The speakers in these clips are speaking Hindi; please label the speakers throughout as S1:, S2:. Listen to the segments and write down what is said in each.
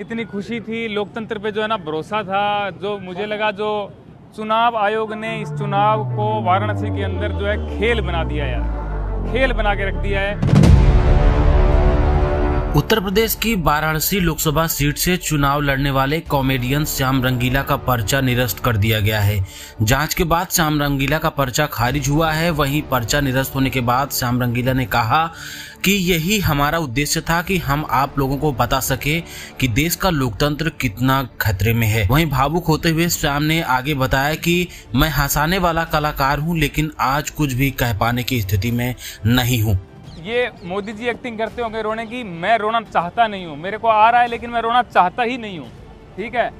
S1: इतनी खुशी थी लोकतंत्र पे जो है ना भरोसा था जो मुझे लगा जो चुनाव आयोग ने इस चुनाव को वाराणसी के अंदर जो है खेल बना दिया यार खेल बना के रख दिया है
S2: उत्तर प्रदेश की वाराणसी लोकसभा सीट से चुनाव लड़ने वाले कॉमेडियन श्याम रंगीला का पर्चा निरस्त कर दिया गया है जांच के बाद श्याम रंगीला का पर्चा खारिज हुआ है वहीं पर्चा निरस्त होने के बाद श्याम रंगीला ने कहा कि यही हमारा उद्देश्य था कि हम आप लोगों को बता सके कि देश का लोकतंत्र कितना खतरे में है वहीं भावुक होते हुए श्याम ने आगे बताया कि मैं हंसाने वाला कलाकार हूँ लेकिन आज कुछ भी कह पाने की स्थिति में नहीं हूँ
S1: ये मोदी जी एक्टिंग करते होंगे रोने की मैं रोना चाहता नहीं हूँ मेरे को आ रहा है लेकिन मैं रोना चाहता ही नहीं हूँ ठीक है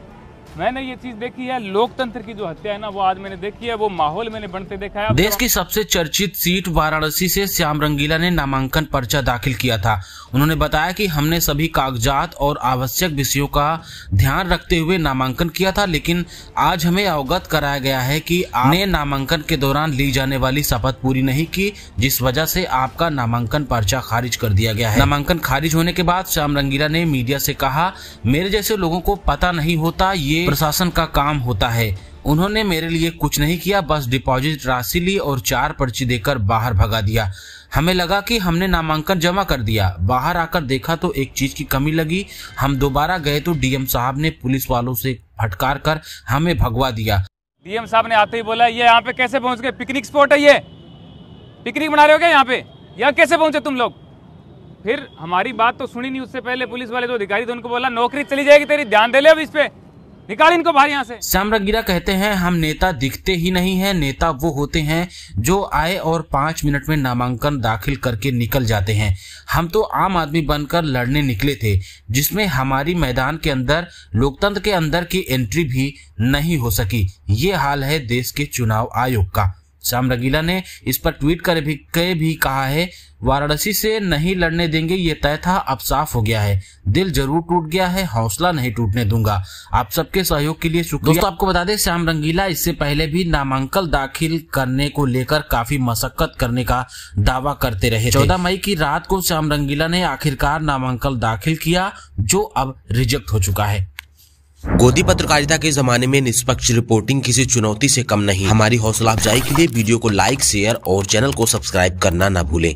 S1: मैंने ये चीज देखी है लोकतंत्र की जो हत्या है ना वो आज मैंने देखी है वो माहौल मैंने बनते देखा है देश
S2: की सबसे चर्चित सीट वाराणसी से श्याम रंगीला ने नामांकन पर्चा दाखिल किया था उन्होंने बताया कि हमने सभी कागजात और आवश्यक विषयों का ध्यान रखते हुए नामांकन किया था लेकिन आज हमें अवगत कराया गया है की आपने नामांकन के दौरान ली जाने वाली शपथ पूरी नहीं की जिस वजह से आपका नामांकन पर्चा खारिज कर दिया गया है नामांकन खारिज होने के बाद श्याम रंगीला ने मीडिया से कहा मेरे जैसे लोगों को पता नहीं होता ये लिए प्रशासन का काम होता है उन्होंने मेरे लिए कुछ नहीं किया बस डिपॉजिट राशि ली और चार पर्ची देकर बाहर भगा दिया हमें लगा कि हमने नामांकन जमा कर दिया बाहर आकर देखा तो एक चीज की कमी लगी हम दोबारा गए तो डीएम साहब ने पुलिस वालों से फटकार कर हमें भगवा दिया
S1: डीएम साहब ने आते ही बोला ये यहाँ पे कैसे पहुंच गए पिकनिक स्पॉट है ये पिकनिक बना रहे हो क्या यहाँ पे यहाँ कैसे पहुंचे तुम लोग फिर हमारी बात तो सुनी नहीं उससे पहले पुलिस वाले जो अधिकारी थे उनको बोला नौकरी
S2: चली जाएगी तेरी ध्यान दे ले अब इस पे निकाल इनको बाहर यहाँ से गिरा कहते हैं हम नेता दिखते ही नहीं है नेता वो होते हैं जो आए और पांच मिनट में नामांकन दाखिल करके निकल जाते हैं हम तो आम आदमी बनकर लड़ने निकले थे जिसमें हमारी मैदान के अंदर लोकतंत्र के अंदर की एंट्री भी नहीं हो सकी ये हाल है देश के चुनाव आयोग का श्याम रगीला ने इस पर ट्वीट कर भी के भी कहा है वाराणसी से नहीं लड़ने देंगे ये तय था अब साफ हो गया है दिल जरूर टूट गया है हौसला नहीं टूटने दूंगा आप सबके सहयोग के लिए शुक्रिया दोस्तों आपको बता दें श्याम रंगीला इससे पहले भी नामांकन दाखिल करने को लेकर काफी मशक्कत करने का दावा करते रहे चौदह मई की रात को श्याम रंगीला ने आखिरकार नामांकन दाखिल किया जो अब रिजेक्ट हो चुका है गोदी पत्रकारिता के जमाने में निष्पक्ष रिपोर्टिंग किसी चुनौती से कम नहीं हमारी हौसला अफजाई के लिए वीडियो को लाइक शेयर और चैनल को सब्सक्राइब करना न भूलें